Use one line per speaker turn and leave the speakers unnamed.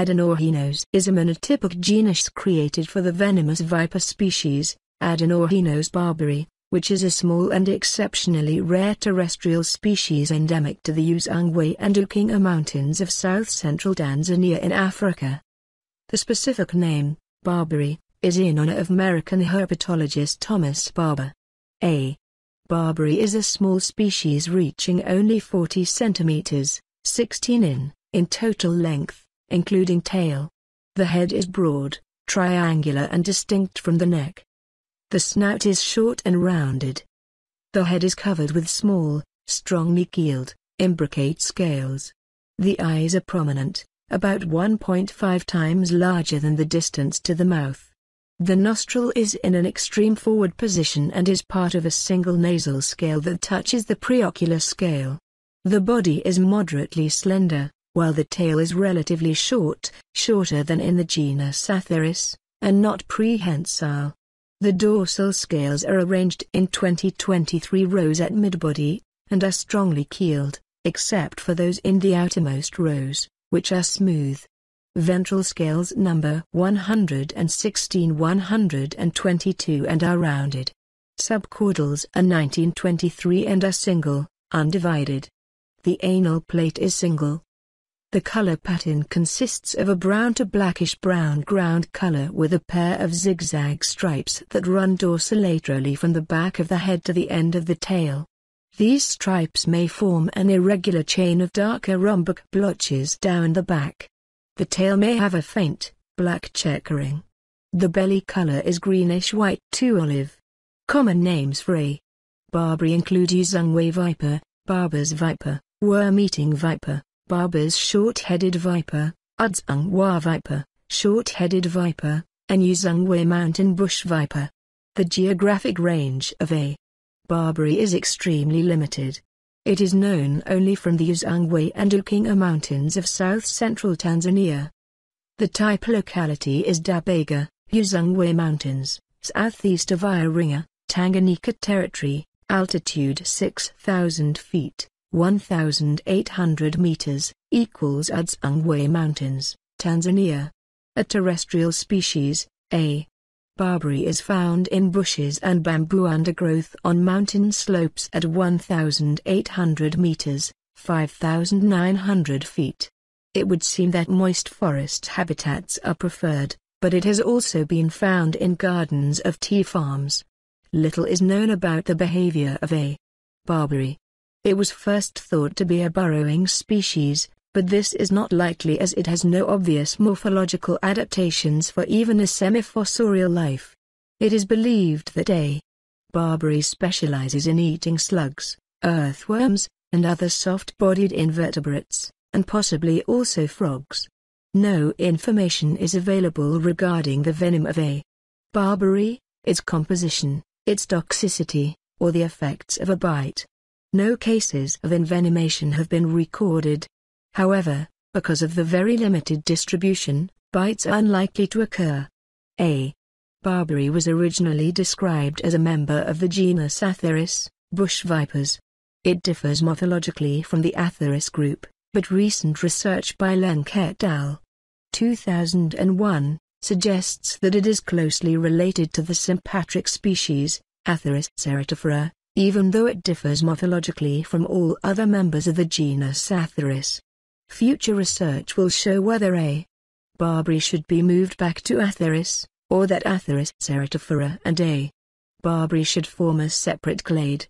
Adenorhinos is a monotypic genus created for the venomous viper species, Adenorhinos barbari, which is a small and exceptionally rare terrestrial species endemic to the Uzungwe and Ukinga Mountains of south-central Tanzania in Africa. The specific name, barbari, is in honor of American herpetologist Thomas Barber. A. Barbary is a small species reaching only 40 centimeters, 16 in, in total length, including tail. The head is broad, triangular and distinct from the neck. The snout is short and rounded. The head is covered with small, strongly keeled, imbricate scales. The eyes are prominent, about 1.5 times larger than the distance to the mouth. The nostril is in an extreme forward position and is part of a single nasal scale that touches the preocular scale. The body is moderately slender, while the tail is relatively short, shorter than in the genus Atheris, and not prehensile. The dorsal scales are arranged in 2023 rows at midbody, and are strongly keeled, except for those in the outermost rows, which are smooth. Ventral scales number 116 122 and are rounded. Subcaudals are 19-23 and are single, undivided. The anal plate is single, the color pattern consists of a brown to blackish brown ground color with a pair of zigzag stripes that run dorsolaterally from the back of the head to the end of the tail. These stripes may form an irregular chain of darker rhombic blotches down the back. The tail may have a faint, black checkering. The belly color is greenish-white to olive. Common names for A. Barbary include Yuzungwei viper, Barber's viper, worm-eating viper, Barber's short-headed viper, Udzungwa viper, short-headed viper, and Uzungwe mountain bush viper. The geographic range of A. barbary is extremely limited. It is known only from the Uzungwe and Ukinga mountains of south-central Tanzania. The type locality is Dabega, Uzungwe Mountains, southeast of Iringa, Tanganyika Territory, altitude 6,000 feet. 1,800 meters, equals Udzungwe Mountains, Tanzania. A terrestrial species, A. Barbary is found in bushes and bamboo undergrowth on mountain slopes at 1,800 meters, 5,900 feet. It would seem that moist forest habitats are preferred, but it has also been found in gardens of tea farms. Little is known about the behavior of A. Barbary. It was first thought to be a burrowing species, but this is not likely as it has no obvious morphological adaptations for even a semifossorial life. It is believed that A. barbary specializes in eating slugs, earthworms, and other soft-bodied invertebrates, and possibly also frogs. No information is available regarding the venom of A. barbary, its composition, its toxicity, or the effects of a bite. No cases of envenomation have been recorded. However, because of the very limited distribution, bites are unlikely to occur. A. Barbary was originally described as a member of the genus Atheris, bush vipers. It differs morphologically from the Atheris group, but recent research by Lenk al. 2001 suggests that it is closely related to the sympatric species, Atheris ceratophora even though it differs morphologically from all other members of the genus Atheris. Future research will show whether A. barbary should be moved back to Atheris, or that Atheris ceratophora and A. barbary should form a separate clade.